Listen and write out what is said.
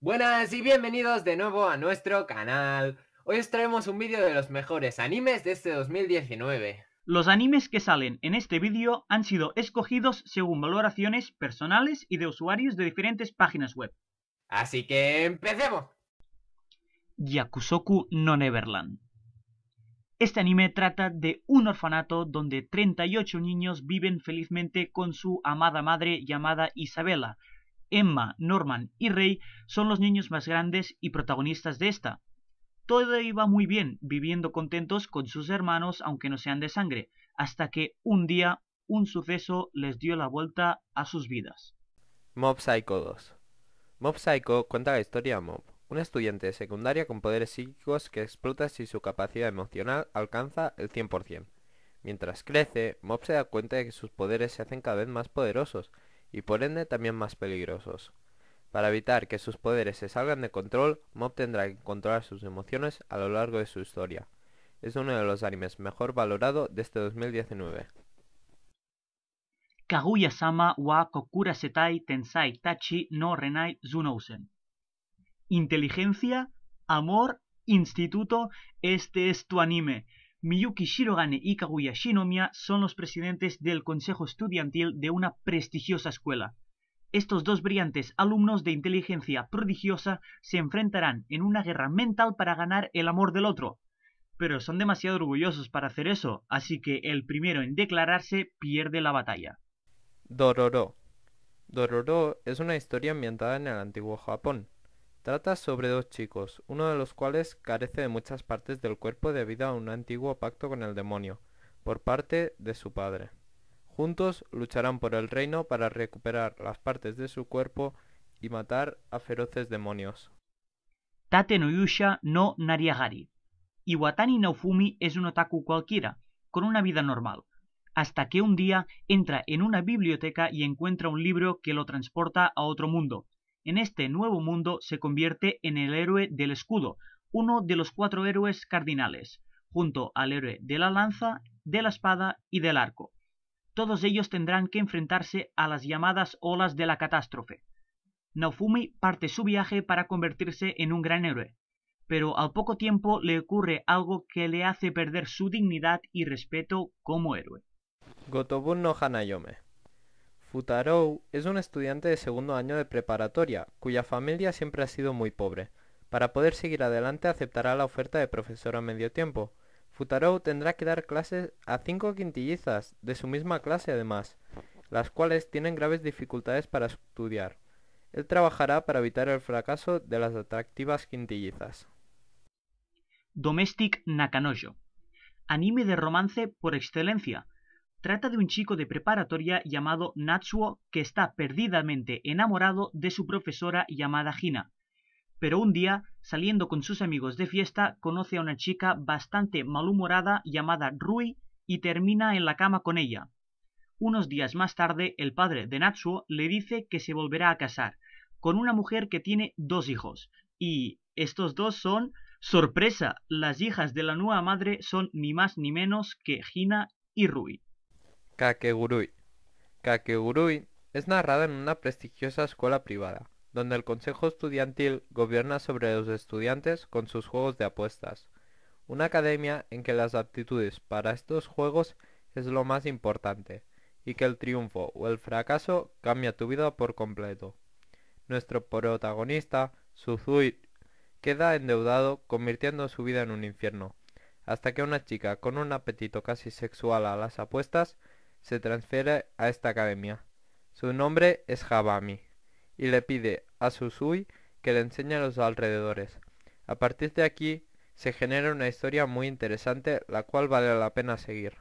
Buenas y bienvenidos de nuevo a nuestro canal. Hoy os traemos un vídeo de los mejores animes de este 2019. Los animes que salen en este vídeo han sido escogidos según valoraciones personales y de usuarios de diferentes páginas web. Así que empecemos. Yakusoku no Neverland. Este anime trata de un orfanato donde 38 niños viven felizmente con su amada madre llamada Isabela, Emma, Norman y Ray son los niños más grandes y protagonistas de esta. Todo iba muy bien, viviendo contentos con sus hermanos aunque no sean de sangre, hasta que un día un suceso les dio la vuelta a sus vidas. Mob Psycho 2 Mob Psycho cuenta la historia de Mob, un estudiante de secundaria con poderes psíquicos que explota si su capacidad emocional alcanza el 100%. Mientras crece, Mob se da cuenta de que sus poderes se hacen cada vez más poderosos y por ende también más peligrosos. Para evitar que sus poderes se salgan de control, Mob tendrá que controlar sus emociones a lo largo de su historia. Es uno de los animes mejor valorado de este 2019. Kaguya-sama wa Kokura Tensai Tachi no Renai Zunousen. Inteligencia, amor, instituto, este es tu anime. Miyuki Shirogane y Kaguya Shinomiya son los presidentes del consejo estudiantil de una prestigiosa escuela. Estos dos brillantes alumnos de inteligencia prodigiosa se enfrentarán en una guerra mental para ganar el amor del otro. Pero son demasiado orgullosos para hacer eso, así que el primero en declararse pierde la batalla. Dororo. Dororo es una historia ambientada en el antiguo Japón. Trata sobre dos chicos, uno de los cuales carece de muchas partes del cuerpo debido a un antiguo pacto con el demonio, por parte de su padre. Juntos lucharán por el reino para recuperar las partes de su cuerpo y matar a feroces demonios. Tate no Yusha no Nariagari. Iwatani Fumi es un otaku cualquiera, con una vida normal, hasta que un día entra en una biblioteca y encuentra un libro que lo transporta a otro mundo, en este nuevo mundo se convierte en el héroe del escudo, uno de los cuatro héroes cardinales, junto al héroe de la lanza, de la espada y del arco. Todos ellos tendrán que enfrentarse a las llamadas olas de la catástrofe. Naofumi parte su viaje para convertirse en un gran héroe, pero al poco tiempo le ocurre algo que le hace perder su dignidad y respeto como héroe. Hanayome Futarou es un estudiante de segundo año de preparatoria, cuya familia siempre ha sido muy pobre. Para poder seguir adelante aceptará la oferta de profesor a medio tiempo. Futarou tendrá que dar clases a cinco quintillizas, de su misma clase además, las cuales tienen graves dificultades para estudiar. Él trabajará para evitar el fracaso de las atractivas quintillizas. Domestic Nakanojo. Anime de romance por excelencia, Trata de un chico de preparatoria llamado Natsuo que está perdidamente enamorado de su profesora llamada Gina. Pero un día, saliendo con sus amigos de fiesta, conoce a una chica bastante malhumorada llamada Rui y termina en la cama con ella. Unos días más tarde, el padre de Natsuo le dice que se volverá a casar con una mujer que tiene dos hijos. Y estos dos son, sorpresa, las hijas de la nueva madre son ni más ni menos que Gina y Rui. Kakegurui. Kakegurui es narrada en una prestigiosa escuela privada, donde el consejo estudiantil gobierna sobre los estudiantes con sus juegos de apuestas, una academia en que las aptitudes para estos juegos es lo más importante, y que el triunfo o el fracaso cambia tu vida por completo. Nuestro protagonista, Suzui, queda endeudado convirtiendo su vida en un infierno, hasta que una chica con un apetito casi sexual a las apuestas se transfiere a esta academia. Su nombre es Habami y le pide a Susui que le enseñe a los alrededores. A partir de aquí se genera una historia muy interesante la cual vale la pena seguir.